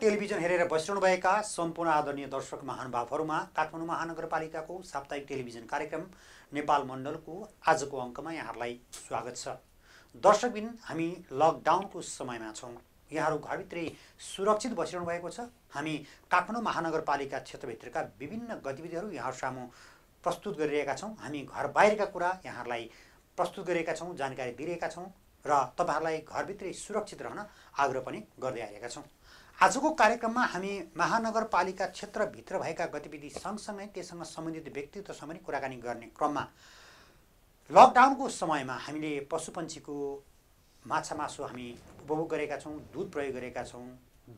television हेरेर बसिरहनुभएका सम्पूर्ण आदरणीय दर्शक महानुभावहरूमा काठमाडौँ महानगरपालिकाको साप्ताहिक टेलिभिजन कार्यक्रम नेपाल मण्डलको आजको अङ्कमा यहाँहरूलाई स्वागत छ दर्शकबिन हामी लकडाउनको समयमा छौँ यहाँहरू घरभित्रै सुरक्षित बसिरहनु भएको छ हामी काठमाडौँ महानगरपालिका क्षेत्रभित्रका विभिन्न गतिविधिहरू यहाँहरू सामु प्रस्तुत गरिरहेका छौँ हामी घर बाहिरका कुरा यहाँहरूलाई प्रस्तुत गरेका छौँ जानकारी दिइरहेका छौँ र तपाईँहरूलाई घरभित्रै सुरक्षित रहन आग्रह पनि गर्दै आएका छौँ आजको कार्यक्रममा हामी महानगरपालिका क्षेत्रभित्र भएका गतिविधि सँगसँगै त्यससँग सम्बन्धित व्यक्तित्वसँग पनि कुराकानी गर्ने क्रममा लकडाउनको समयमा हामीले पशुपन्छीको माछा मासु हामी उपभोग गरेका छौँ दुध प्रयोग गरेका छौँ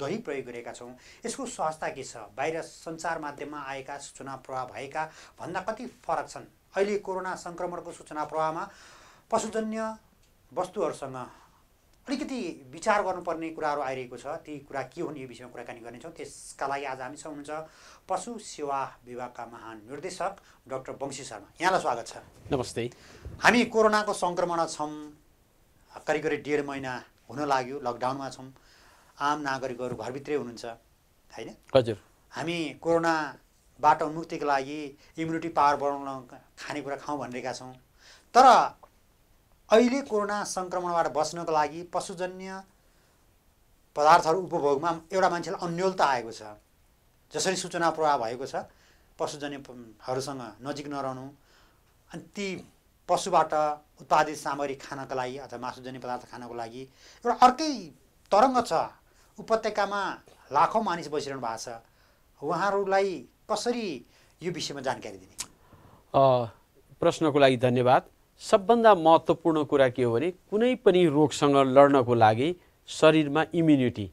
दही प्रयोग गरेका छौँ यसको स्वास्थ्य के छ बाहिर सञ्चार माध्यममा आएका सूचना प्रवाह भएका भन्दा कति फरक छन् अहिले कोरोना सङ्क्रमणको सूचना प्रवाहमा पशुजन्य वस्तुहरूसँग अलिकति विचार गर्नुपर्ने कुराहरू आइरहेको छ ती कुरा के हुन् यो विषयमा कुराकानी गर्नेछौँ त्यसका लागि आज हामीसँग हुनुहुन्छ पशु सेवा विभागका महान निर्देशक डक्टर वंशी शर्मा यहाँलाई स्वागत छ नमस्ते हामी कोरोनाको सङ्क्रमण छौँ करिब करिब डेढ महिना हुन लाग्यो लकडाउनमा छौँ आम नागरिकहरू घरभित्रै हुनुहुन्छ होइन हजुर हामी कोरोनाबाट मुक्तिको लागि इम्युनिटी पावर बढाउन खानेकुरा खाउँ भनिरहेका छौँ तर अहिले कोरोना सङ्क्रमणबाट बस्नको लागि पशुजन्य पदार्थहरू उपभोगमा एउटा मान्छेलाई अन्यलता आएको छ जसरी सूचना प्रवाह भएको छ पशुजन्यहरूसँग नजिक नरहनु अनि ती पशुबाट उत्पादित सामग्री खानको लागि अथवा मासुजन्य पदार्थ खानको लागि एउटा अर्कै तरङ्ग छ उपत्यकामा लाखौँ मानिस बसिरहनु भएको छ उहाँहरूलाई कसरी यो विषयमा जानकारी दिने प्रश्नको लागि धन्यवाद सबभन्दा महत्त्वपूर्ण कुरा के हो भने कुनै पनि रोगसँग लड्नको लागि शरीरमा इम्युनिटी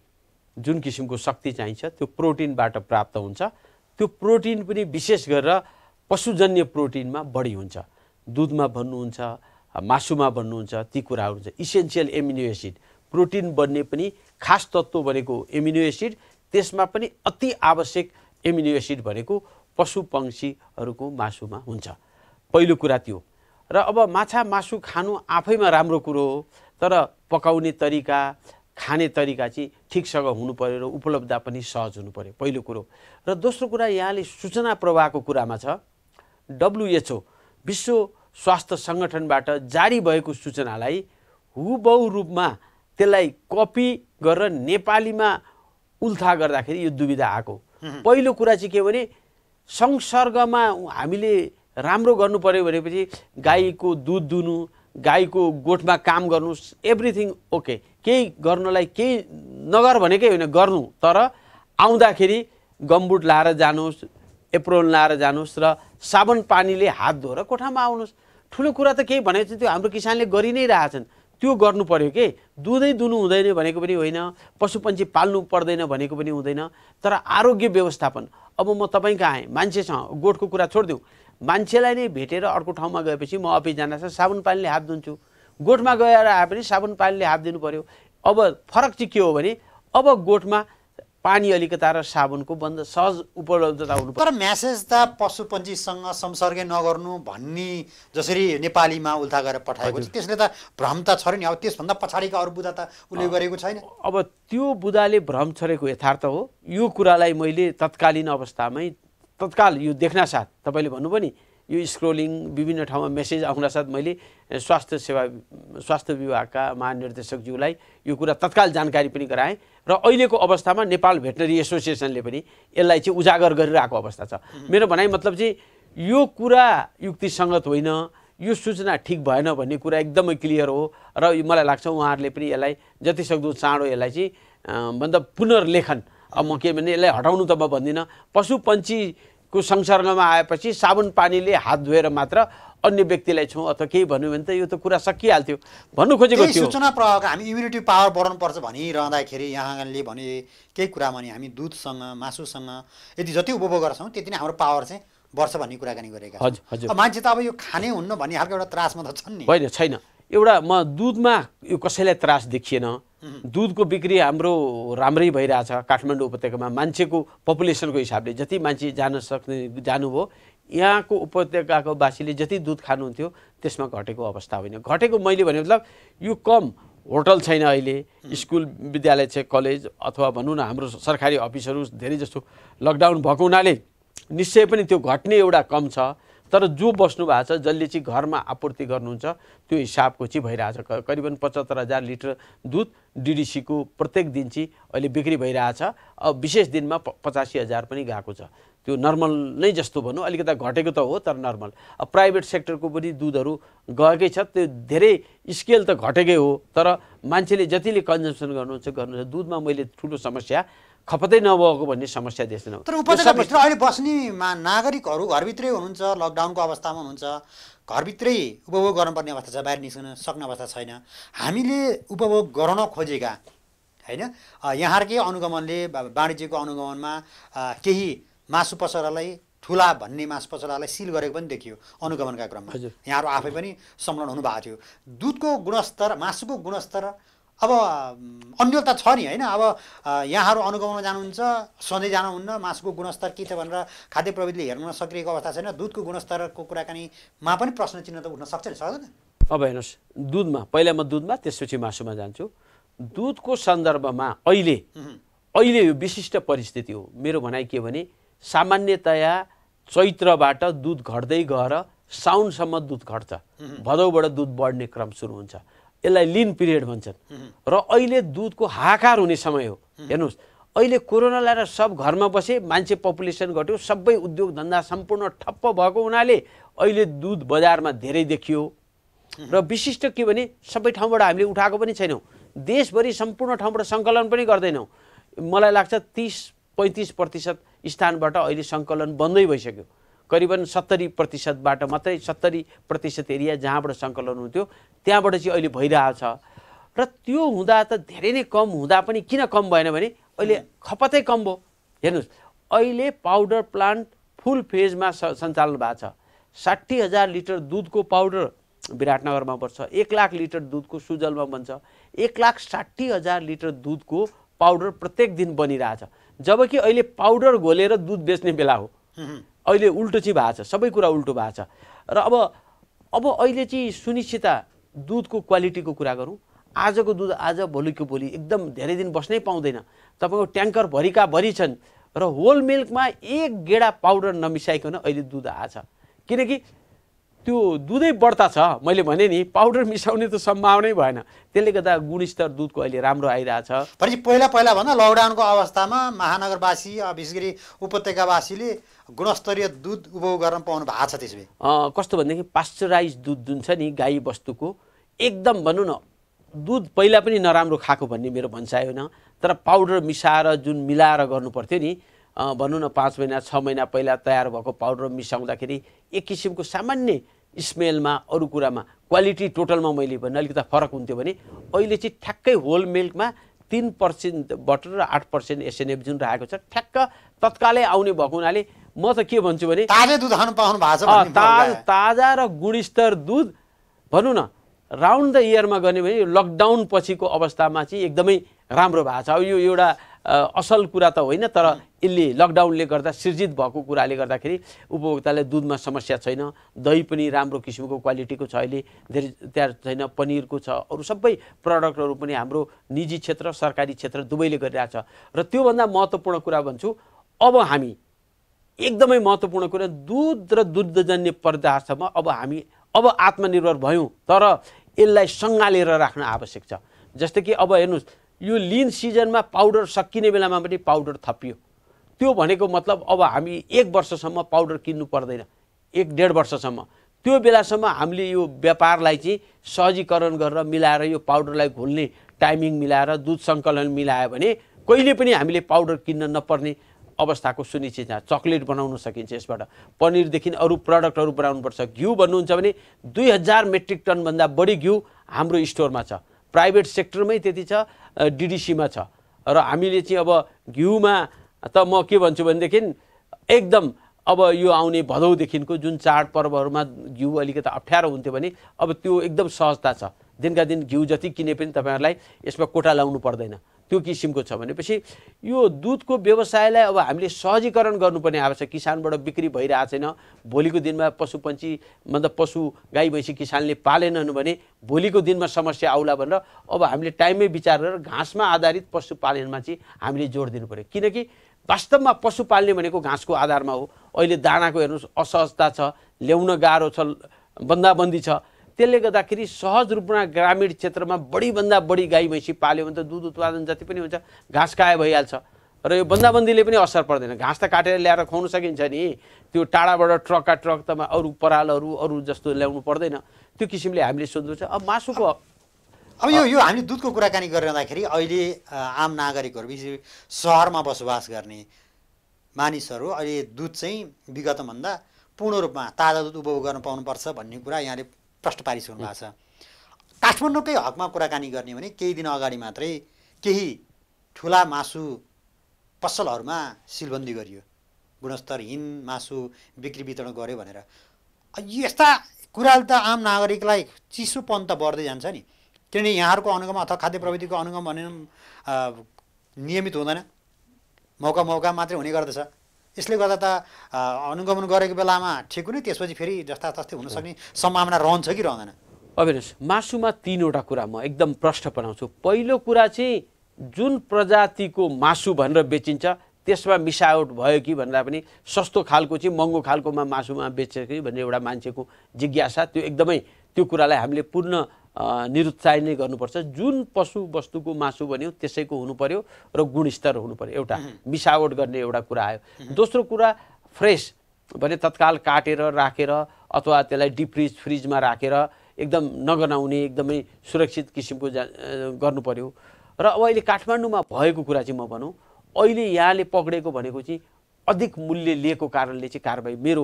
जुन किसिमको शक्ति चाहिन्छ त्यो प्रोटिनबाट प्राप्त हुन्छ त्यो प्रोटिन पनि विशेष गरेर पशुजन्य प्रोटिनमा बढी हुन्छ दुधमा भन्नुहुन्छ मासुमा भन्नुहुन्छ ती कुराहरू हुन्छ इसेन्सियल एमिनो एसिड प्रोटिन बन्ने पनि खास तत्त्व भनेको एमिनो एसिड त्यसमा पनि अति आवश्यक एमिनो एसिड भनेको पशु पङ्क्षीहरूको मासुमा हुन्छ पहिलो कुरा त्यो र अब माछा मासु खानु आफैमा राम्रो कुरो हो तर पकाउने तरिका खाने तरिका चाहिँ ठिकसँग हुनु पऱ्यो र उपलब्धता पनि सहज हुनु पऱ्यो पहिलो कुरो र दोस्रो कुरा यहाँले सूचना प्रवाहको कुरामा छ डब्लुएचओ विश्व स्वास्थ्य सङ्गठनबाट जारी भएको सूचनालाई हुबहु रूपमा त्यसलाई कपी गरेर नेपालीमा उल्था गर्दाखेरि यो दुविधा आएको पहिलो कुरा चाहिँ के भने संसर्गमा हामीले राम्रो गर्नु पऱ्यो भनेपछि गाईको दुध दुनु गाईको गोठमा काम गर्नु एभ्रिथिङ ओके केही गर्नलाई केही नगर भनेकै होइन गर्नु तर आउँदाखेरि गम्बुट लाएर जानुहोस् एप्रोन लाएर जानुहोस् र साबुन पानीले हात धोएर कोठामा आउनुहोस् ठुलो कुरा त केही भनेपछि त्यो हाम्रो किसानले गरि नै रहेछन् त्यो गर्नु पऱ्यो के दुधै दुनु हुँदैन भनेको पनि होइन पशुपन्छी पाल्नु पर्दैन भनेको पनि हुँदैन तर आरोग्य व्यवस्थापन अब म तपाईँका आएँ मान्छेसँग गोठको कुरा छोडिदिउँ मान्छेलाई नै भेटेर अर्को ठाउँमा गएपछि म अफिस जान साबुन पानीले हात धुन्छु गोठमा गएर आए पनि साबुन पानीले हात दिनु पऱ्यो अब फरक चाहिँ के हो भने अब गोठमा पानी अलिकता र साबुनको बन्द सहज उपलब्धता हुनु तर म्यासेज त पशुपन्छीसँग संसर्गै नगर्नु भन्ने जसरी नेपालीमा उल्था गरेर पठाएको छ त्यसले त भ्रम त छ नि अब त्यसभन्दा पछाडिका अरू बुधा त उसले गरेको छैन अब त्यो बुधाले भ्रम छरेको यथार्थ हो यो कुरालाई मैले तत्कालीन अवस्थामै तत्काल यो देख्न साथ तपाईँले भन्नुभयो नि यो स्क्रोलिङ विभिन्न ठाउँमा मेसेज साथ मैले स्वास्थ्य सेवा स्वास्थ्य विभागका महानिर्देशकज्यूलाई यो कुरा तत्काल जानकारी पनि गराएँ र अहिलेको अवस्थामा नेपाल भेटनरी एसोसिएसनले पनि यसलाई चाहिँ उजागर गरिरहेको अवस्था छ मेरो भनाइ मतलब चाहिँ यो कुरा युक्तिसङ्गत होइन यो सूचना ठिक भएन भन्ने कुरा एकदमै क्लियर हो र मलाई लाग्छ उहाँहरूले पनि यसलाई जति सक्दो चाँडो यसलाई चाहिँ मतलब पुनर्लेखन अब म के भने यसलाई हटाउनु त म भन्दिनँ पशु पन्छी को संसर्गमा आएपछि साबुन पानीले हात धोएर मात्र अन्य व्यक्तिलाई छौँ अथवा केही भन्यो भने त यो त कुरा सकिहाल्थ्यो भन्नु खोजेको थियो सूचना प्रभावको हामी इम्युनिटी पावर बढाउनुपर्छ भनिरहँदाखेरि यहाँले भने केही कुरामा नि हामी दुधसँग मासुसँग यदि जति उपभोग गर्छौँ त्यति नै हाम्रो पावर चाहिँ बढ्छ भन्ने कुराकानी गरेका हजुर हजुर मान्छे त अब यो खाने हुन्न भन्ने खालको एउटा त्रासमा त छन् नि होइन छैन एउटा म दुधमा यो कसैलाई त्रास देखिएन दुधको बिक्री हाम्रो राम्रै भइरहेछ काठमाडौँ उपत्यकामा मान्छेको पपुलेसनको हिसाबले जति मान्छे जान सक्ने जानुभयो यहाँको उपत्यकाको बासीले जति दुध खानुहुन्थ्यो त्यसमा घटेको अवस्था होइन घटेको मैले भने मतलब यो कम होटल छैन अहिले स्कुल विद्यालय छ कलेज अथवा भनौँ न हाम्रो सरकारी अफिसहरू धेरै जस्तो लकडाउन भएको हुनाले निश्चय पनि त्यो घट्ने एउटा कम छ तर जो बस्नु भएको छ जसले चाहिँ घरमा आपूर्ति गर्नुहुन्छ त्यो हिसाबको चाहिँ भइरहेछ करिबन पचहत्तर हजार लिटर दुध डिडिसीको प्रत्येक दिन चाहिँ अहिले बिक्री भइरहेछ विशेष दिनमा प पचासी हजार पनि गएको छ त्यो नर्मल नै जस्तो भनौँ अलिकता घटेको त हो तर नर्मल अब प्राइभेट सेक्टरको पनि दुधहरू गएकै छ त्यो धेरै स्केल त घटेकै हो तर मान्छेले जतिले कन्जम्सन गर्नुहुन्छ गर्नुहुन्छ दुधमा मैले ठुलो समस्या खपतै नभएको भन्ने समस्या देख्दैन तर उपत्यकाभित्र अहिले बस्नेमा नागरिकहरू घरभित्रै हुनुहुन्छ लकडाउनको अवस्थामा हुनुहुन्छ घरभित्रै उपभोग गर्नुपर्ने अवस्था छ बाहिर निस्कन सक्ने अवस्था छैन हामीले उपभोग गराउन खोजेका होइन यहाँकै अनुगमनले वाणिज्यको अनुगमनमा केही मासु पसलालाई ठुला भन्ने मासु पसलालाई सिल गरेको पनि देखियो अनुगमनका क्रममा यहाँहरू आफै पनि संलग्न हुनुभएको थियो दुधको गुणस्तर मासुको गुणस्तर अब अन्यलता छ नि होइन अब यहाँहरू अनुगमनमा जानुहुन्छ सधैँ जानुहुन्न मासुको गुणस्तर के छ भनेर खाद्य प्रविधिले हेर्न नसकिएको अवस्था छैन दुधको गुणस्तरको कुराकानीमा पनि प्रश्न चिन्ह त उठ्न सक्छ नि सक्दैन अब हेर्नुहोस् दुधमा पहिला म दुधमा त्यसपछि मासुमा जान्छु दुधको सन्दर्भमा अहिले अहिले यो विशिष्ट परिस्थिति हो मेरो भनाइ के भने सामान्यतया चैत्रबाट दुध घट्दै गएर साउनसम्म दुध घट्छ भदौबाट दुध बढ्ने क्रम सुरु हुन्छ यसलाई लिन पिरियड भन्छन् र अहिले दुधको हाहाकार हुने समय हो हेर्नुहोस् अहिले कोरोना लगाएर सब घरमा बसे मान्छे पपुलेसन घट्यो सबै उद्योग धन्दा सम्पूर्ण ठप्प भएको हुनाले अहिले दुध बजारमा धेरै देखियो र विशिष्ट के भने सबै ठाउँबाट हामीले उठाएको पनि छैनौँ देशभरि सम्पूर्ण ठाउँबाट सङ्कलन पनि गर्दैनौँ मलाई लाग्छ तिस पैँतिस प्रतिशत स्थानबाट अहिले सङ्कलन बन्दै भइसक्यो करिबन सत्तरी प्रतिशतबाट मात्रै सत्तरी प्रतिशत एरिया जहाँबाट सङ्कलन हुन्थ्यो त्यहाँबाट चाहिँ अहिले भइरहेछ र त्यो हुँदा त धेरै नै कम हुँदा पनि किन कम भएन भने अहिले खपतै कम भयो हेर्नुहोस् अहिले पाउडर प्लान्ट फुल फेजमा सञ्चालन भएको छ साठी हजार लिटर दुधको पाउडर विराटनगरमा पर्छ एक लाख लिटर दुधको सुजलमा बन्छ एक लाख साठी हजार लिटर दुधको पाउडर प्रत्येक दिन बनिरहेछ जबकि अहिले पाउडर घोलेर दुध बेच्ने बेला हो अहिले उल्टो चाहिँ भएको छ सबै कुरा उल्टो भएको छ र अब अब अहिले चाहिँ सुनिश्चितता दुधको क्वालिटीको कुरा गरौँ आजको दुध आज भोलिको भोलि एकदम धेरै दिन बस्नै पाउँदैन तपाईँको ट्याङ्कर भरिका भरि छन् र होल मिल्कमा एक गेडा पाउडर नमिसाइकन अहिले दुध छ किनकि त्यो दुधै बढ्ता छ मैले भने नि पाउडर मिसाउने त सम्भावनै भएन त्यसले गर्दा गुणस्तर दुधको अहिले राम्रो आइरहेछ भनेपछि पहिला पहिला भन्दा लकडाउनको अवस्थामा महानगरवासी विशेष गरी उपत्यकावासीले गुणस्तरीय दुध उपभोग गर्न पाउनु भएको छ त्यसले कस्तो भनेदेखि पास्चराइज दुध जुन छ नि गाई वस्तुको एकदम भनौँ न दुध पहिला पनि नराम्रो खाएको भन्ने मेरो भन्साइ होइन तर पाउडर मिसाएर जुन मिलाएर गर्नु पर्थ्यो नि भनौँ न पाँच महिना छ महिना पहिला तयार भएको पाउडर मिसाउँदाखेरि एक किसिमको सामान्य स्मेलमा अरू कुरामा क्वालिटी टोटलमा मैले भने अलिकति फरक हुन्थ्यो भने अहिले चाहिँ ठ्याक्कै होल मिल्कमा तिन पर्सेन्ट बटर र आठ पर्सेन्ट एसएनएफ जुन राखेको छ ठ्याक्क तत्कालै आउने भएको हुनाले म त के भन्छु भने दुध खानु पाउनु भएको छ ताज ताजा र गुणस्तर दुध भनौँ न राउन्ड द इयरमा गर्ने भने लकडाउन पछिको अवस्थामा चाहिँ एकदमै राम्रो भएको छ अब यो एउटा असल कुरा त होइन तर यसले लकडाउनले गर्दा सिर्जित भएको कुराले गर्दाखेरि उपभोक्तालाई दुधमा समस्या छैन दही पनि राम्रो किसिमको क्वालिटीको छ अहिले धेरै त्यहाँ छैन पनिरको छ अरू सबै प्रडक्टहरू पनि हाम्रो निजी क्षेत्र सरकारी क्षेत्र दुवैले गरिरहेछ र त्योभन्दा महत्त्वपूर्ण कुरा भन्छु अब हामी एकदमै महत्त्वपूर्ण कुरा दुध र दुग्धजन्य पदार्थमा अब हामी अब आत्मनिर्भर भयौँ तर यसलाई सङ्घालेर राख्न आवश्यक छ जस्तै कि अब हेर्नुहोस् यो लिन सिजनमा पाउडर सकिने बेलामा पनि पाउडर थपियो त्यो भनेको मतलब अब हामी एक वर्षसम्म पाउडर किन्नु पर्दैन एक डेढ वर्षसम्म त्यो बेलासम्म हामीले यो व्यापारलाई चाहिँ सहजीकरण गरेर मिलाएर यो पाउडरलाई घुल्ने टाइमिङ मिलाएर दुध सङ्कलन मिलायो भने कहिले पनि हामीले पाउडर किन्न नपर्ने अवस्थाको सुनिश्चित चक्लेट बनाउन सकिन्छ यसबाट पनिरदेखि अरू प्रडक्टहरू बनाउनुपर्छ घिउ भन्नुहुन्छ भने दुई हजार मेट्रिक टनभन्दा बढी घिउ हाम्रो स्टोरमा छ प्राइभेट सेक्टरमै त्यति छ डिडिसीमा छ र हामीले चाहिँ अब घिउमा त म के भन्छु भनेदेखि एकदम अब यो आउने भदौदेखिको जुन चाडपर्वहरूमा घिउ अलिकति अप्ठ्यारो हुन्थ्यो भने अब त्यो एकदम सहजता छ दिनका दिन घिउ जति किने पनि तपाईँहरूलाई यसमा कोटा लाउनु पर्दैन त्यो किसिमको छ भनेपछि यो दुधको व्यवसायलाई अब हामीले सहजीकरण गर्नुपर्ने आवश्यक किसानबाट बिक्री भइरहेको छैन भोलिको दिनमा पशुपक्षी मतलब पशु गाई भैँसी किसानले पालेनन् भने भोलिको दिनमा समस्या आउला भनेर अब हामीले टाइममै विचार गरेर घाँसमा आधारित पशुपालनमा चाहिँ हामीले जोड दिनु पऱ्यो किनकि वास्तवमा पशु पाल्ने भनेको घाँसको आधारमा हो अहिले दानाको हेर्नुहोस् असहजता छ ल्याउन गाह्रो छ बन्दाबन्दी छ त्यसले गर्दाखेरि सहज रूपमा ग्रामीण क्षेत्रमा बढीभन्दा बढी गाई भैँसी पाल्यो भने त दुध उत्पादन जति पनि हुन्छ घाँस काय भइहाल्छ र यो बन्दाबन्दीले पनि असर पर्दैन घाँस त काटेर ल्याएर खुवाउन सकिन्छ नि त्यो टाढाबाट ट्रकका ट्रक त अरू परालहरू अरू जस्तो ल्याउनु पर्दैन त्यो किसिमले हामीले सोध्नु छ अब मासुको अब यो यो हामीले दुधको कुराकानी गरिरहँदाखेरि अहिले आम नागरिकहरू विशेष सहरमा बसोबास गर्ने मानिसहरू अहिले दुध चाहिँ विगतभन्दा पूर्ण रूपमा ताजा दुध उपभोग गर्न पाउनुपर्छ भन्ने कुरा यहाँले प्रश्न पारिसक्नु भएको छ काठमाडौँकै हकमा कुराकानी गर्ने भने केही दिन अगाडि मात्रै केही ठुला मासु पसलहरूमा सिलबन्दी गरियो गुणस्तरहीन मासु बिक्री वितरण गर्यो भनेर यस्ता कुराले त आम नागरिकलाई चिसोपन त बढ्दै जान्छ नि किनभने यहाँहरूको अनुगम अथवा खाद्य प्रविधिको अनुगम भने नियमित हुँदैन मौका मौका मात्रै हुने गर्दछ यसले गर्दा त अनुगमन गरेको बेलामा ठिक हुने त्यसपछि फेरि जस्ता तस्तै हुनसक्ने सम्भावना रहन्छ कि रहँदैन अब हेर्नुहोस् मासुमा तिनवटा कुरा म एकदम प्रश्न बनाउँछु पहिलो कुरा चाहिँ जुन प्रजातिको मासु भनेर बेचिन्छ त्यसमा मिसावट भयो कि भन्दा पनि सस्तो खालको चाहिँ महँगो खालकोमा मासुमा बेचेको कि भन्ने एउटा मान्छेको जिज्ञासा त्यो एकदमै त्यो कुरालाई हामीले पूर्ण निरुत्साहित नै गर्नुपर्छ जुन पशु वस्तुको मासु भन्यो त्यसैको हुनु पर्यो र गुणस्तर हुनु पर्यो एउटा मिसावट गर्ने एउटा कुरा आयो दोस्रो कुरा फ्रेस भने तत्काल काटेर राखेर अथवा त्यसलाई डिप फ्रिज फ्रिजमा राखेर एकदम नगनाउने एकदमै सुरक्षित किसिमको जा गर्नु पर्यो र अब अहिले काठमाडौँमा भएको कुरा चाहिँ म भनौँ अहिले यहाँले पक्रेको भनेको चाहिँ अधिक मूल्य लिएको कारणले चाहिँ कारवाही मेरो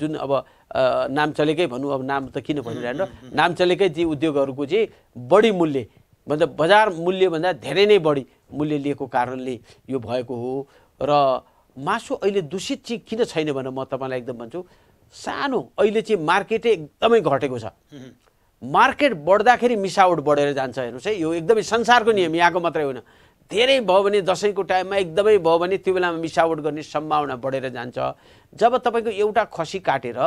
जुन अब नाम चलेकै भनौँ अब नाम त किन भनिरहेको नाम चलेकै ती उद्योगहरूको चाहिँ बढी मूल्य भन्दा बजार मूल्यभन्दा धेरै नै बढी मूल्य लिएको कारणले यो भएको हो र मासु अहिले दूषित चाहिँ किन छैन भनेर म तपाईँलाई एकदम भन्छु सानो अहिले चाहिँ मार्केटै एकदमै घटेको छ मार्केट बढ्दाखेरि मिसावट बढेर जान्छ हेर्नुहोस् है यो एकदमै संसारको नियम यहाँको मात्रै होइन धेरै भयो भने दसैँको टाइममा एकदमै भयो भने त्यो बेलामा मिसावट गर्ने सम्भावना बढेर जान्छ जब तपाईँको एउटा खसी काटेर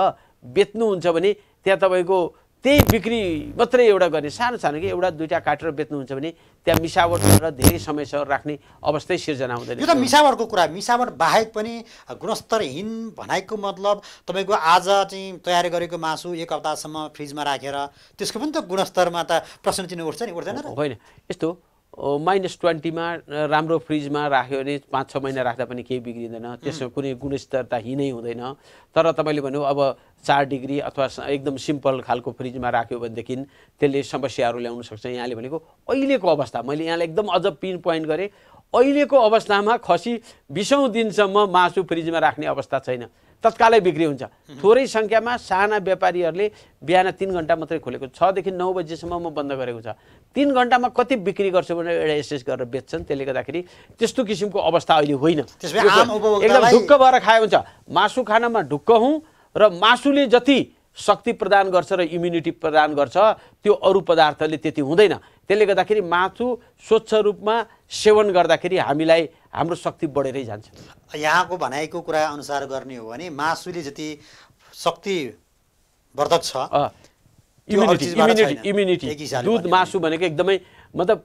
बेच्नुहुन्छ भने त्यहाँ तपाईँको त्यही बिक्री मात्रै एउटा गर्ने सानो सानो कि एउटा दुइटा काटेर बेच्नुहुन्छ भने त्यहाँ मिसावट गरेर धेरै समयसम्म राख्ने अवस्थै सिर्जना हुँदैन यो त मिसावटको कुरा मिसावट बाहेक पनि गुणस्तरहीन भनाइको मतलब तपाईँको आज चाहिँ तयार गरेको मासु एक हप्तासम्म फ्रिजमा राखेर त्यसको पनि त गुणस्तरमा त प्रश्न चिन्ह उठ्छ नि उठ्दैन होइन यस्तो माइनस ट्वेन्टीमा राम्रो फ्रिजमा राख्यो भने पाँच छ महिना राख्दा पनि केही बिग्रिँदैन त्यसमा कुनै गुणस्तरता हिँडै हुँदैन तर तपाईँले भन्नु अब चार डिग्री अथवा एकदम सिम्पल खालको फ्रिजमा राख्यो भनेदेखि त्यसले समस्याहरू ल्याउन सक्छ यहाँले भनेको अहिलेको अवस्था मैले यहाँलाई एकदम अझ पिन पोइन्ट गरेँ अहिलेको अवस्थामा खसी बिसौँ दिनसम्म मासु फ्रिजमा राख्ने अवस्था छैन तत्कालै बिक्री हुन्छ थोरै सङ्ख्यामा साना व्यापारीहरूले बिहान तिन घन्टा मात्रै खोलेको छदेखि नौ बजीसम्म म बन्द गरेको छ तिन घन्टामा कति बिक्री गर्छु भनेर एउटा एसएस गरेर बेच्छन् त्यसले गर्दाखेरि त्यस्तो किसिमको अवस्था अहिले होइन एकदम ढुक्क भएर खायो हुन्छ मासु खानमा ढुक्क हुँ र मासुले जति शक्ति प्रदान गर्छ र इम्युनिटी प्रदान गर्छ त्यो अरू पदार्थले त्यति हुँदैन त्यसले गर्दाखेरि मासु स्वच्छ रूपमा सेवन गर्दाखेरि हामीलाई हाम्रो शक्ति बढेरै जान्छ यहाँको भनाइको कुरा अनुसार गर्ने हो भने मासुले जति शक्ति वर्धक छ इम्युनिटी इम्युनिटी इम्युनिटी दुध मासु भनेको एकदमै मतलब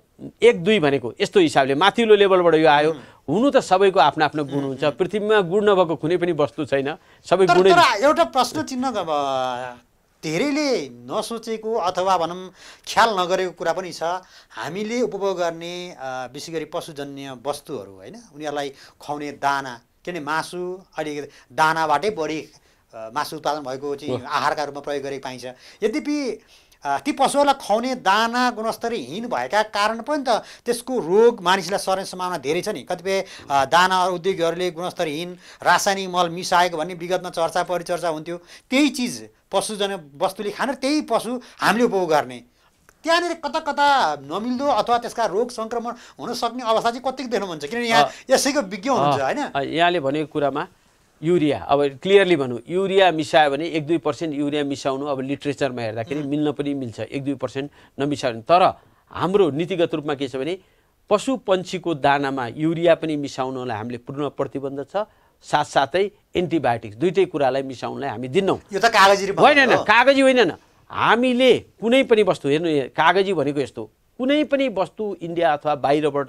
एक दुई भनेको यस्तो हिसाबले माथिल्लो लेभलबाट यो आयो हुनु त सबैको आफ्नो आफ्नो गुण हुन्छ पृथ्वीमा गुण नभएको कुनै पनि वस्तु छैन सबै गुण एउटा प्रश्न चिन्ह धेरैले नसोचेको अथवा भनौँ ख्याल नगरेको कुरा पनि छ हामीले उपभोग गर्ने विशेष गरी पशुजन्य वस्तुहरू होइन उनीहरूलाई खुवाउने दाना किनभने मासु अहिले दानाबाटै बढी मासु उत्पादन भएको चाहिँ आहारका रूपमा प्रयोग गरेको पाइन्छ यद्यपि ती पशुहरूलाई खुवाउने दाना गुणस्तरहीन भएका कारण पनि त त्यसको रोग मानिसलाई सर्ने सम्भावना धेरै छ नि कतिपय दाना उद्योगीहरूले गुणस्तरहीन रासायनिक मल मिसाएको भन्ने विगतमा चर्चा परिचर्चा हुन्थ्यो त्यही चिज पशुजन वस्तुले खाने त्यही पशु हामीले उपभोग गर्ने त्यहाँनिर कता कता नमिल्दो अथवा त्यसका रोग सङ्क्रमण हुन सक्ने अवस्था चाहिँ कतिको देख्नुहुन्छ किनभने यहाँ यसैको विज्ञ हुन्छ होइन यहाँले भनेको कुरामा युरिया अब क्लियरली भनौँ युरिया मिसायो भने एक दुई पर्सेन्ट युरिया मिसाउनु अब लिट्रेचरमा हेर्दाखेरि मिल्न पनि मिल्छ एक दुई पर्सेन्ट नमिसायो भने तर हाम्रो नीतिगत रूपमा के छ भने पशु पन्छीको दानामा युरिया पनि मिसाउनलाई हामीले पूर्ण प्रतिबन्ध छ साथसाथै एन्टिबायोटिक्स दुइटै कुरालाई मिसाउनलाई हामी दिनौँ यो त कागजी होइन कागजी होइन हामीले कुनै पनि वस्तु हेर्नु कागजी भनेको यस्तो कुनै पनि वस्तु इन्डिया अथवा बाहिरबाट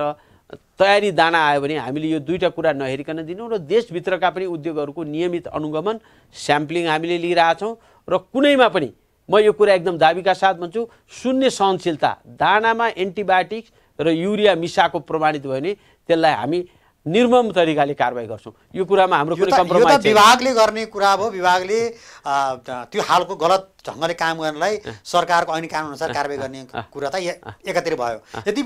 तयारी दाना आयो भने हामीले यो दुईवटा कुरा नहेरिकन दिनौँ र देशभित्रका पनि उद्योगहरूको नियमित अनुगमन स्याम्पलिङ हामीले लिइरहेछौँ र कुनैमा पनि म यो कुरा एकदम दाबीका साथ भन्छु शून्य सहनशीलता दानामा एन्टिबायोटिक्स र युरिया मिसाको प्रमाणित भयो भने त्यसलाई हामी निर्मम तरिकाले कारवाही गर्छौँ यो कुरामा हाम्रो विभागले गर्ने कुरा भयो विभागले त्यो हालको गलत ढङ्गले काम गर्नलाई सरकारको ऐन कानुनअनुसार कारवाही गर्ने कुरा त एकातिर भयो यदि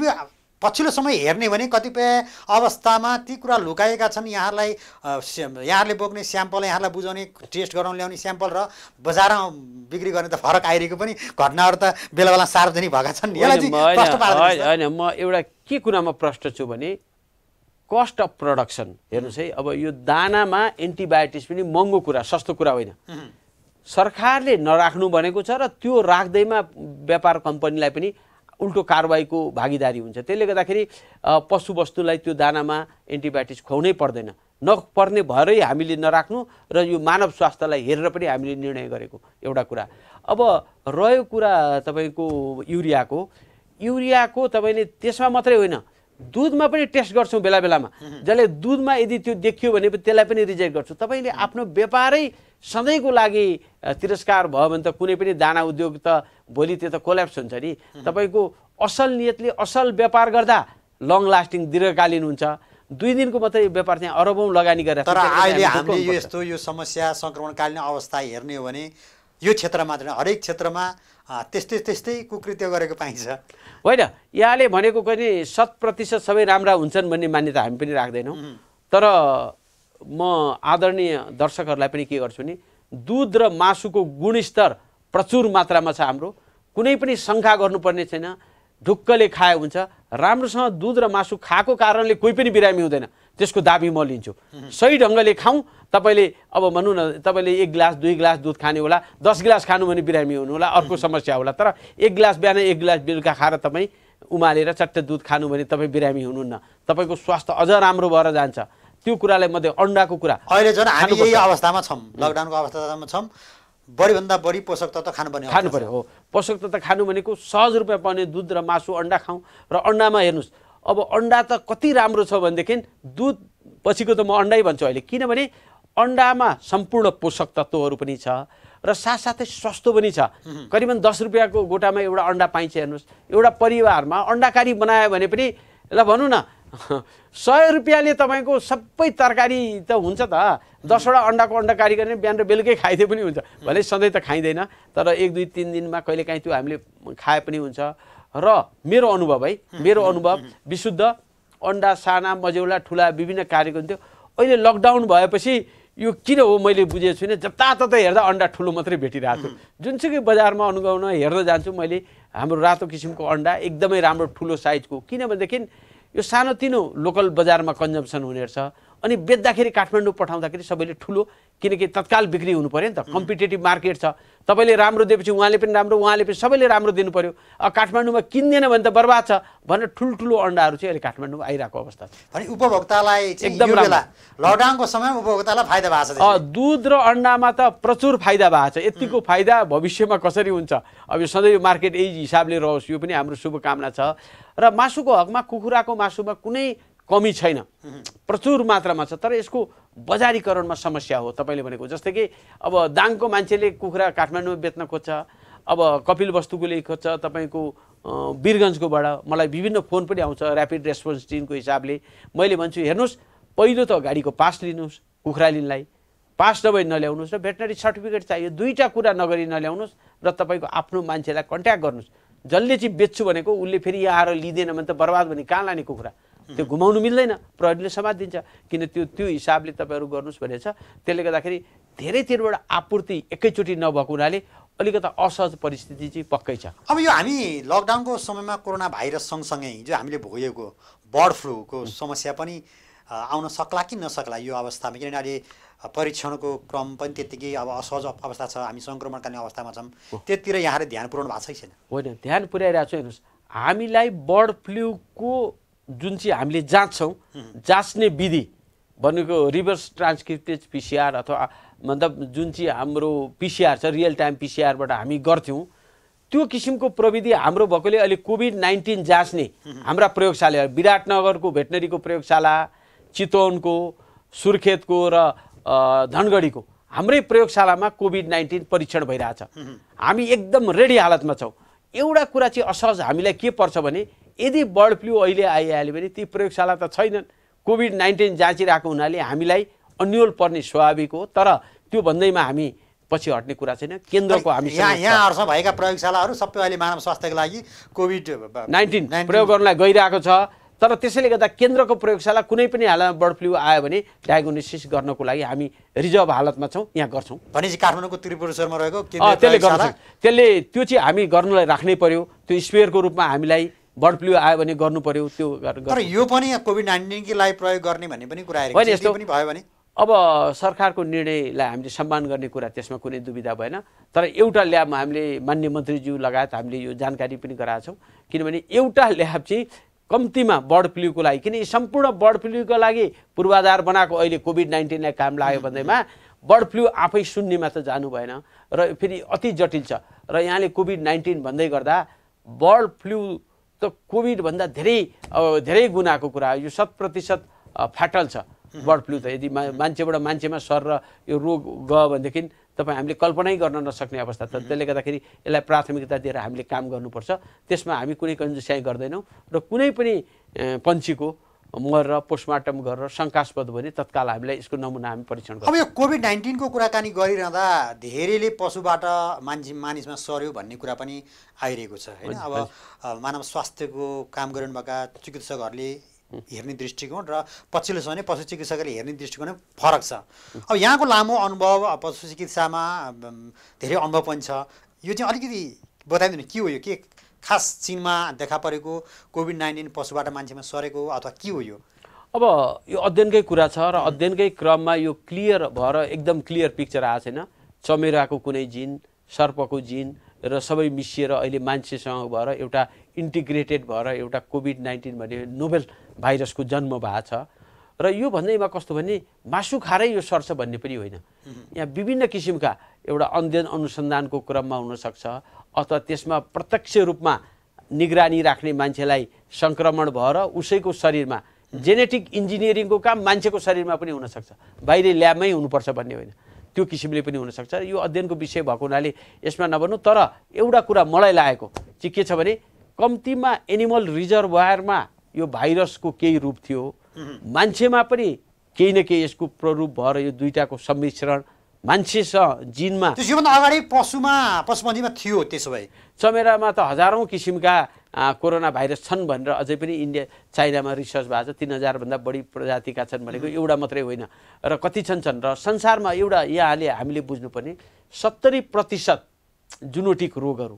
पछिल्लो समय हेर्ने भने कतिपय अवस्थामा ती कुरा लुकाएका छन् यहाँहरूलाई यहाँहरूले बोक्ने स्याम्पल यहाँहरूलाई बुझाउने टेस्ट गराउन ल्याउने स्याम्पल र बजारमा बिक्री गर्ने त फरक आइरहेको पनि घटनाहरू त बेला बेला सार्वजनिक भएका छन् होइन म एउटा के कुरामा प्रष्ट छु भने कस्ट अफ प्रडक्सन हेर्नुहोस् है अब यो दानामा एन्टिबायोटिक्स पनि महँगो कुरा सस्तो कुरा होइन सरकारले नराख्नु भनेको छ र त्यो राख्दैमा व्यापार कम्पनीलाई पनि उल्टो कारवाहीको भागीदारी हुन्छ त्यसले गर्दाखेरि पशुवस्तुलाई त्यो दानामा एन्टिबायोटिक्स खुवाउनै पर्दैन नपर्ने भएरै हामीले नराख्नु र यो मानव स्वास्थ्यलाई हेरेर पनि हामीले निर्णय गरेको एउटा कुरा अब रह्यो कुरा तपाईँको युरियाको युरियाको तपाईँले त्यसमा मात्रै होइन दुधमा पनि टेस्ट गर्छौँ बेला बेलामा जसले दुधमा यदि त्यो देखियो भने त्यसलाई पनि रिजेक्ट गर्छु तपाईँले आफ्नो व्यापारै सधैँको लागि तिरस्कार भयो भने त कुनै पनि दाना उद्योग त भोलि त्यो त कोल्याप्स हुन्छ नि तपाईँको असल नियतले असल व्यापार गर्दा लङ लास्टिङ दीर्घकालीन हुन्छ दुई दिनको मात्रै व्यापार चाहिँ अरबौँ लगानी गरेर तर अहिले हामीले यस्तो यो समस्या सङ्क्रमणकालीन अवस्था हेर्ने हो भने यो क्षेत्रमा हरेक क्षेत्रमा त्यस्तै त्यस्तै कुकृत्य गरेको पाइन्छ होइन यहाँले भनेको पनि शत प्रतिशत सबै राम्रा हुन्छन् भन्ने मान्यता हामी पनि राख्दैनौँ तर म आदरणीय दर्शकहरूलाई पनि के गर्छु भने दुध र मासुको गुणस्तर प्रचुर मात्रामा छ हाम्रो कुनै पनि शङ्का गर्नुपर्ने छैन ढुक्कले खायो हुन्छ राम्रोसँग दुध र मासु खाएको कारणले कोही पनि बिरामी हुँदैन त्यसको दाबी म लिन्छु सही ढङ्गले खाउँ तपाईँले अब भनौँ न तपाईँले एक ग्लास दुई ग्लास दुध खाने होला दस ग्लास खानु भने बिरामी हुनु होला अर्को समस्या होला तर एक ग्लास बिहान एक ग्लास बेलुका खाएर तपाईँ उमालेर चट्ट दुध खानु भने तपाईँ बिरामी हुनुहुन्न तपाईँको स्वास्थ्य अझ राम्रो भएर जान्छ त्यो कुरालाई मध्ये अन्डाको कुरा अहिले झन् हामी यही अवस्थामा छौँ लकडाउनको अवस्थामा छौँ बढीभन्दा बढी पोषक तत्त्व पर्ने खानु पऱ्यो हो पोषक तत्त्व खानु भनेको सहज रूपमा पाउने दुध र मासु अन्डा खाउँ र अन्डामा हेर्नुहोस् अब अन्डा त कति राम्रो छ भनेदेखि दुध पछिको त म अन्डै भन्छु अहिले किनभने अन्डामा सम्पूर्ण पोषक तत्त्वहरू पनि छ र साथसाथै सस्तो पनि छ करिबन दस रुपियाँको गोटामा एउटा अन्डा पाइन्छ हेर्नुहोस् एउटा परिवारमा अन्डाकारी बनायो भने पनि ल भनौँ न सय रुपियाँले तपाईँको सबै तरकारी त हुन्छ त दसवटा अन्डाको अन्डाकारी गर्ने बिहान र बेलुकै खाइदिए पनि हुन्छ भले सधैँ त खाइँदैन तर एक दुई तिन दिनमा कहिलेकाहीँ त्यो हामीले खाए पनि हुन्छ र मेरो अनुभव है मेरो अनुभव विशुद्ध अन्डा साना मजेउला ठुला विभिन्न कार्यको हुन्थ्यो अहिले लकडाउन भएपछि यो किन हो मैले बुझेको छुइनँ जताततै हेर्दा अन्डा ठुलो मात्रै भेटिरहेको छु जुनसुकै बजारमा अनुगाउन हेर्न जान्छु मैले हाम्रो रातो किसिमको अन्डा एकदमै राम्रो ठुलो साइजको किनभनेदेखि यो सानोतिनो लोकल बजारमा कन्जम्सन हुने रहेछ अनि बेच्दाखेरि काठमाडौँ पठाउँदाखेरि सबैले ठुलो किनकि तत्काल बिक्री हुनु पऱ्यो नि त कम्पिटेटिभ मार्केट छ तपाईँले राम्रो दिएपछि उहाँले पनि राम्रो उहाँले पनि सबैले राम्रो दिनु पऱ्यो काठमाडौँमा किन्दैन भने त बर्बाद छ भनेर ठुल्ठुलो अन्डाहरू चाहिँ अहिले काठमाडौँमा आइरहेको अवस्था छ भने उपभोक्तालाई एकदम लकडाउनको समयमा उपभोक्तालाई फाइदा भएको छ दुध र अन्डामा त प्रचुर फाइदा भएको छ यतिको फाइदा भविष्यमा कसरी हुन्छ अब यो सधैँ मार्केट यही हिसाबले रहोस् यो पनि हाम्रो शुभकामना छ र मासुको हकमा कुखुराको मासुमा कुनै कमी छैन प्रचुर मात्रामा छ तर यसको बजारीकरणमा समस्या हो तपाईँले भनेको जस्तै कि अब दाङको मान्छेले कुखुरा काठमाडौँमा बेच्न खोज्छ अब कपिल वस्तुकोले खोज्छ तपाईँको वीरगन्जकोबाट मलाई विभिन्न फोन पनि आउँछ ऱ्यापिड रेस्पोन्स टिमको हिसाबले मैले भन्छु हेर्नुहोस् पहिलो त गाडीको पास लिनुहोस् कुखुरा लिनलाई पास नभई नल्याउनुहोस् र भेटनरी सर्टिफिकेट चाहियो दुईवटा कुरा नगरी नल्याउनुहोस् र तपाईँको आफ्नो मान्छेलाई कन्ट्याक्ट गर्नुहोस् जसले चाहिँ बेच्छु भनेको उसले फेरि यहाँ आएर लिँदैन भने त बर्बाद भने कहाँ लाने कुखुरा त्यो घुमाउनु मिल्दैन प्रहरीले दिन्छ किन त्यो त्यो हिसाबले तपाईँहरू गर्नुहोस् भनेर छ त्यसले गर्दाखेरि धेरैतिरबाट आपूर्ति एकैचोटि नभएको हुनाले अलिकता असहज परिस्थिति चाहिँ पक्कै छ अब यो हामी लकडाउनको समयमा कोरोना भाइरस सँगसँगै हिजो हामीले भोगेको बर्ड फ्लूको समस्या पनि आउन सक्ला कि नसक्ला यो अवस्थामा किनभने अहिले परीक्षणको क्रम पनि त्यत्तिकै अब असहज अवस्था छ हामी सङ्क्रमणकालीन अवस्थामा छौँ त्यतिर यहाँले ध्यान पुऱ्याउनु भएको छैन होइन ध्यान पुर्याइरहेको छु हेर्नुहोस् हामीलाई बर्ड फ्लूको जुन चाहिँ हामीले जाँच्छौँ जाँच्ने विधि भनेको रिभर्स ट्रान्सक्रिप्टेज पिसिआर अथवा मतलब जुन चाहिँ हाम्रो पिसिआर छ रियल टाइम पिसिआरबाट हामी गर्थ्यौँ त्यो किसिमको प्रविधि हाम्रो भएकोले अहिले कोभिड नाइन्टिन जाँच्ने हाम्रा प्रयोगशाला विराटनगरको भेटनरीको प्रयोगशाला चितवनको सुर्खेतको र धनगढीको हाम्रै प्रयोगशालामा कोभिड नाइन्टिन परीक्षण भइरहेछ हामी एकदम रेडी हालतमा छौँ एउटा कुरा चाहिँ असहज हामीलाई के पर्छ भने यदि बर्ड फ्लू अहिले आइहाल्यो भने ती प्रयोगशाला त छैनन् कोभिड नाइन्टिन जाँचिरहेको हुनाले हामीलाई अन्यल पर्ने स्वाभाविक हो तर त्यो भन्दैमा हामी पछि हट्ने कुरा छैन केन्द्रको हामी यहाँ यहाँहरूसँग भएका प्रयोगशालाहरू सबै अहिले मानव स्वास्थ्यको लागि कोभिड नाइन्टिन प्रयोग गर्नलाई गइरहेको छ तर त्यसैले गर्दा केन्द्रको प्रयोगशाला कुनै पनि हालतमा बर्ड फ्लू आयो भने डायग्नोसिस गर्नको लागि हामी रिजर्भ हालतमा छौँ यहाँ गर्छौँ भनेपछि काठमाडौँको त्रिपुरेश्वरमा रहेको त्यसले त्यसले त्यो चाहिँ हामी गर्नलाई राख्नै पर्यो त्यो स्पेयरको रूपमा हामीलाई बर्ड फ्लू आयो भने गर्नु पर्यो त्यो तर यो पनि कोभिड नाइन्टिनकै प्रयोग गर्ने भन्ने पनि कुरा होइन यस्तो पनि भयो भने अब सरकारको निर्णयलाई हामीले सम्मान गर्ने कुरा त्यसमा कुनै दुविधा भएन तर एउटा ल्याबमा हामीले मान्य मन्त्रीज्यू लगायत हामीले यो जानकारी पनि गराएको छौँ किनभने एउटा ल्याब चाहिँ कम्तीमा बर्ड फ्लूको लागि किनकि सम्पूर्ण बर्ड फ्लूको लागि पूर्वाधार बनाएको अहिले कोभिड नाइन्टिनलाई काम लाग्यो भन्दैमा बर्ड फ्लू आफै शून्यमा त जानु भएन र फेरि अति जटिल छ र यहाँले कोभिड नाइन्टिन भन्दै गर्दा बर्ड फ्लू त कोभिडभन्दा धेरै धेरै गुनाको कुरा यो शत प्रतिशत फाटल छ बर्ड फ्लू त यदि मान्छेबाट मान्छेमा सर र यो रोग गयो भनेदेखि तपाईँ हामीले कल्पनै गर्न नसक्ने अवस्था त त्यसले गर्दाखेरि यसलाई प्राथमिकता दिएर हामीले काम गर्नुपर्छ त्यसमा हामी कुनै कन्जुस्याइ गर्दैनौँ र कुनै पनि पन्छीको मरेर पोस्टमार्टम गरेर शङ्कास्पद भने तत्काल हामीलाई यसको नमुना हामी परीक्षण अब यो कोभिड नाइन्टिनको कुराकानी गरिरहँदा धेरैले पशुबाट मान्छे मानिसमा सर्यो भन्ने कुरा पनि आइरहेको छ होइन अब मानव स्वास्थ्यको काम गरिरहनुभएका चिकित्सकहरूले हेर्ने दृष्टिकोण र पछिल्लो समय पशु चिकित्सकले हेर्ने दृष्टिकोण फरक छ अब यहाँको लामो अनुभव पशु चिकित्सामा धेरै अनुभव पनि छ यो चाहिँ अलिकति बताइदिनु के हो यो के खास चिनमा देखा परेको कोभिड नाइन्टिन पशुबाट मान्छेमा सरेको अथवा के हो यो अब यो अध्ययनकै कुरा छ र अध्ययनकै क्रममा यो क्लियर भएर एकदम क्लियर पिक्चर आएको छैन चमेराको कुनै जिन सर्पको जिन र सबै मिसिएर अहिले मान्छेसँग भएर एउटा इन्टिग्रेटेड भएर एउटा कोभिड नाइन्टिन भन्ने नोबेल भाइरसको जन्म भएको छ र यो भन्दैमा कस्तो भने मासु खाएरै यो सर्छ भन्ने पनि होइन यहाँ विभिन्न किसिमका एउटा अध्ययन अनुसन्धानको क्रममा हुनसक्छ अथवा त्यसमा प्रत्यक्ष रूपमा निगरानी राख्ने मान्छेलाई सङ्क्रमण भएर उसैको शरीरमा जेनेटिक इन्जिनियरिङको काम मान्छेको शरीरमा पनि हुनसक्छ बाहिर ल्याबमै हुनुपर्छ भन्ने होइन त्यो किसिमले पनि हुनसक्छ यो अध्ययनको विषय भएको हुनाले यसमा नभन्नु तर एउटा कुरा मलाई लागेको चाहिँ के छ भने कम्तीमा एनिमल वायरमा यो भाइरसको केही रूप थियो मान्छेमा पनि केही न केही यसको प्ररूप भएर यो दुइटाको सम्मिश्रण मान्छे छ जिनमा त्योभन्दा अगाडि पशुमा पशुबन्दीमा थियो त्यसो भए चमेरामा त हजारौँ किसिमका कोरोना भाइरस छन् भनेर अझै पनि इन्डिया चाइनामा रिसर्च भएको छ तिन हजारभन्दा बढी प्रजातिका छन् भनेको एउटा मात्रै होइन र कति छन् छन् र संसारमा एउटा यहाँले हामीले बुझ्नुपर्ने सत्तरी प्रतिशत जुनोटिक रोगहरू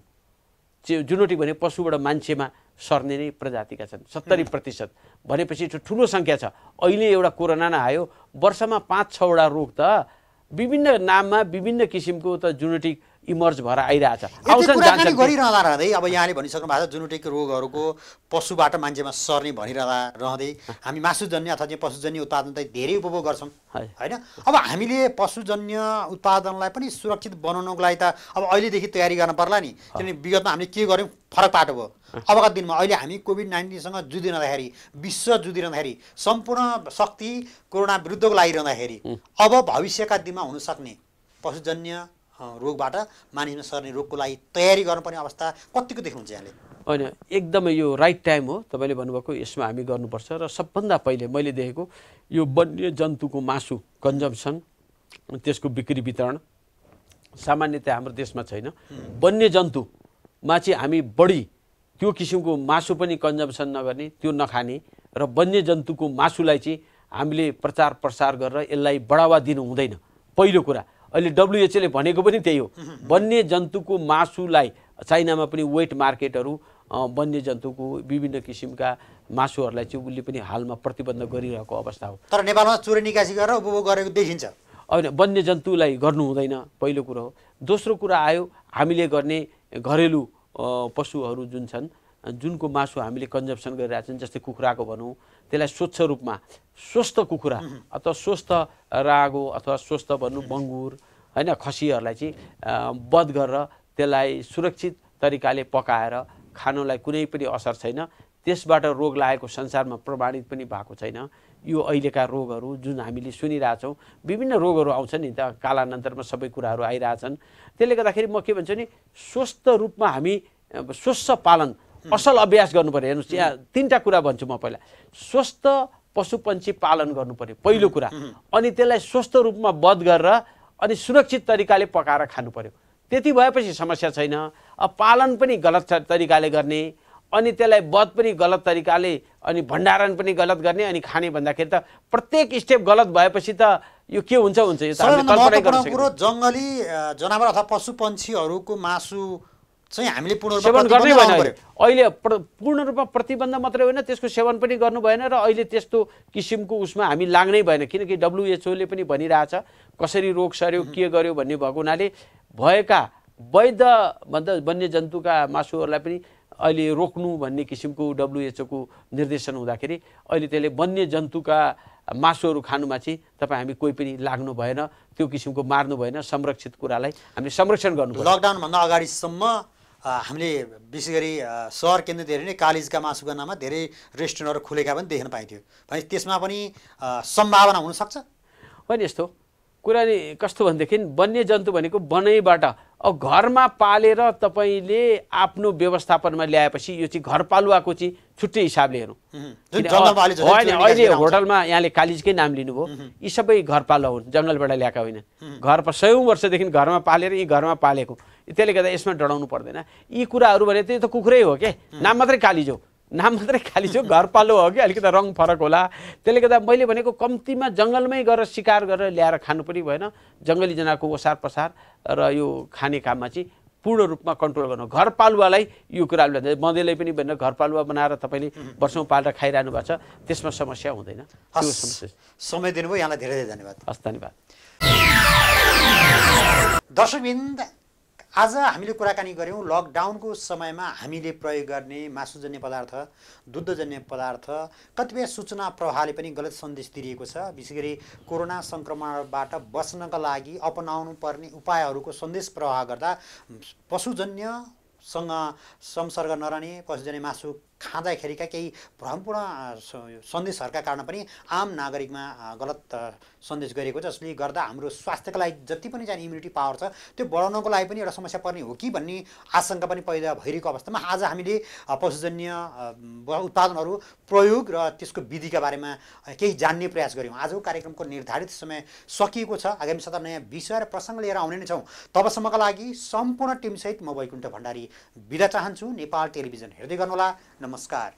जुनोटिक भने पशुबाट मान्छेमा सर्ने नै प्रजातिका छन् सत्तरी प्रतिशत भनेपछि ठुलो सङ्ख्या छ अहिले एउटा कोरोना नै आयो वर्षमा पाँच छवटा रोग त विभिन्न नाममा विभिन्न किसिमको त जुनेटिक इमर्ज भएर आइरहेको छ गरिरहँदा रहँदै अब यहाँले भनिसक्नु भएको छ जुनोटिक रोगहरूको पशुबाट मान्छेमा सर्ने भनिरहँदा रहँदै हामी मासुजन्य अथवा चाहिँ पशुजन्य चाहिँ धेरै उपभोग गर्छौँ होइन अब हामीले पशुजन्य उत्पादनलाई पनि सुरक्षित बनाउनको लागि त अब अहिलेदेखि तयारी गर्न पर्ला नि किनभने विगतमा हामीले के गर्यौँ फरक पाटो भयो अबका दिनमा अहिले हामी कोभिड नाइन्टिनसँग जुधिरहँदाखेरि विश्व जुधिरहँदाखेरि सम्पूर्ण शक्ति कोरोना विरुद्धको लागिरहँदाखेरि अब भविष्यका दिनमा हुनसक्ने पशुजन्य रोगबाट मानिसमा सर्ने रोगको लागि तयारी गर्नुपर्ने अवस्था कतिको देख्नुहुन्छ यहाँले होइन एकदमै यो राइट टाइम हो तपाईँले भन्नुभएको यसमा हामी गर्नुपर्छ र सबभन्दा पहिले मैले देखेको यो वन्य जन्तुको मासु कन्जम्सन त्यसको बिक्री वितरण सामान्यतया हाम्रो देशमा छैन वन्य जन्तुमा चाहिँ हामी बढी त्यो किसिमको मासु पनि कन्जम्सन नगर्ने त्यो नखाने र वन्य जन्तुको मासुलाई चाहिँ हामीले प्रचार प्रसार गरेर यसलाई बढावा दिनु हुँदैन पहिलो कुरा अहिले डब्लुएचएले भनेको पनि त्यही हो वन्य जन्तुको मासुलाई चाइनामा पनि वेट मार्केटहरू वन्यजन्तुको विभिन्न किसिमका मासुहरूलाई चाहिँ उसले पनि हालमा प्रतिबन्ध गरिरहेको अवस्था हो तर नेपालमा चुरे निकासी गरेर उपभोग गरेको देखिन्छ होइन वन्यजन्तुलाई गर्नु हुँदैन पहिलो कुरो हो दोस्रो कुरा आयो हामीले गर्ने घरेलु पशुहरू जुन छन् जुनको मासु हामीले कन्जम्सन गरिरहेको छौँ जस्तै कुखुराको भनौँ त्यसलाई स्वच्छ रूपमा स्वस्थ कुखुरा अथवा स्वस्थ रागो अथवा स्वस्थ भनौँ बङ्गुर होइन खसीहरूलाई चाहिँ बध गरेर त्यसलाई सुरक्षित तरिकाले पकाएर खानुलाई कुनै पनि असर छैन त्यसबाट रोग लागेको संसारमा प्रमाणित पनि भएको छैन यो अहिलेका रोगहरू जुन हामीले सुनिरहेछौँ विभिन्न रोगहरू आउँछन् नि त कालान्तरमा सबै कुराहरू आइरहेछन् त्यसले गर्दाखेरि म के भन्छु नि स्वस्थ रूपमा हामी स्वस्थ पालन असल अभ्यास गर्नु पऱ्यो हेर्नुहोस् यहाँ तिनवटा कुरा भन्छु म पहिला स्वस्थ पशु पक्षी पालन गर्नु पऱ्यो पहिलो कुरा अनि त्यसलाई स्वस्थ रूपमा बध गरेर अनि सुरक्षित तरिकाले पकाएर खानु पऱ्यो त्यति भएपछि समस्या छैन अब पालन पनि गलत तरिकाले गर्ने अनि त्यसलाई बध पनि गलत तरिकाले अनि भण्डारण पनि गलत गर्ने अनि खाने भन्दाखेरि त प्रत्येक स्टेप गलत भएपछि त यो के हुन्छ हुन्छ यो जङ्गली जनावर अथवा पशु पक्षीहरूको मासु चाहिँ हामीले पूर्ण सेवन गर्नै भएन अहिले पूर्ण रूपमा प्रतिबन्ध मात्रै होइन त्यसको सेवन पनि गर्नु भएन र अहिले त्यस्तो किसिमको उसमा हामी लाग्नै भएन किनकि डब्लुएचओले पनि भनिरहेछ कसरी रोग सर्यो के गर्यो भन्ने भएको हुनाले भएका वैध भन्दा वन्यजन्तुका मासुहरूलाई पनि अहिले रोक्नु भन्ने किसिमको डब्लुएचओको निर्देशन हुँदाखेरि अहिले त्यसले वन्यजन्तुका मासुहरू खानुमा चाहिँ तपाईँ हामी कोही पनि लाग्नु भएन त्यो किसिमको मार्नु भएन संरक्षित कुरालाई हामीले संरक्षण गर्नु लकडाउनभन्दा अगाडिसम्म हामीले विशेष गरी सहर केन्द्र नै कालेजका मासुका नाममा धेरै रेस्टुरेन्टहरू खुलेका पनि देख्न पाइन्थ्यो भने त्यसमा पनि सम्भावना हुनसक्छ होइन यस्तो कुरा कस्तो भनेदेखि वन्यजन्तु भनेको वनैबाट घरमा पालेर तपाईँले आफ्नो व्यवस्थापनमा ल्याएपछि यो चाहिँ घरपालुवाको चाहिँ छुट्टै हिसाबले हेरौँ होइन अहिले होटलमा यहाँले कालिजकै नाम लिनुभयो यी सबै घरपालुवा हुन् जङ्गलबाट ल्याएका होइन घर सयौँ वर्षदेखि घरमा पालेर यी घरमा पालेको त्यसले गर्दा यसमा डराउनु पर्दैन यी कुराहरू भने त यो त कुखुरै हो के नाम मात्रै कालिज हो नाम मात्रै खाली छु घरपालो हो कि अलिकति रङ फरक होला त्यसले गर्दा मैले भनेको कम्तीमा जङ्गलमै गएर शिकार गरेर ल्याएर खानु पनि भएन जङ्गली जनाको ओसार पसार र यो खाने काममा चाहिँ पूर्ण रूपमा कन्ट्रोल गर्नु घरपालुवालाई यो कुराले मधेँलाई पनि भनेर घरपालुवा बनाएर तपाईँले वर्षौँ पालेर खाइरहनु भएको छ त्यसमा समस्या हुँदैन समय दिनुभयो यहाँलाई धेरै धेरै धन्यवाद हस् धन्यवाद दर्शकबिन्द आज हामीले कुराकानी गऱ्यौँ लकडाउनको समयमा हामीले प्रयोग गर्ने मासुजन्य पदार्थ दुग्धजन्य पदार्थ कतिपय सूचना प्रवाहले पनि गलत सन्देश दिइएको छ विशेष गरी कोरोना सङ्क्रमणबाट बस्नका लागि अपनाउनु पर्ने उपायहरूको सन्देश प्रवाह गर्दा पशुजन्यसँग संसर्ग नरहने पशुजन्य मासु खाँदाखेरिका केही भ्रमपूर्ण सन्देशहरूका कारण पनि आम नागरिकमा गलत सन्देश गएको जसले गर्दा हाम्रो स्वास्थ्यको लागि जति पनि जाने इम्युनिटी पावर छ त्यो बढाउनको लागि पनि एउटा समस्या पर्ने हो कि भन्ने आशंका पनि पैदा भइरहेको अवस्थामा आज हामीले पशुजन्य उत्पादनहरू प्रयोग र त्यसको विधिका बारेमा केही जान्ने प्रयास गऱ्यौँ आजको कार्यक्रमको निर्धारित समय सकिएको छ आगामी सता नयाँ विषय र प्रसङ्ग लिएर आउने नै छौँ तबसम्मका लागि सम्पूर्ण टिमसहित म वैकुण्ठ भण्डारी बिदा चाहन्छु नेपाल टेलिभिजन हेर्दै गर्नुहोला नमस्कार नमस्कार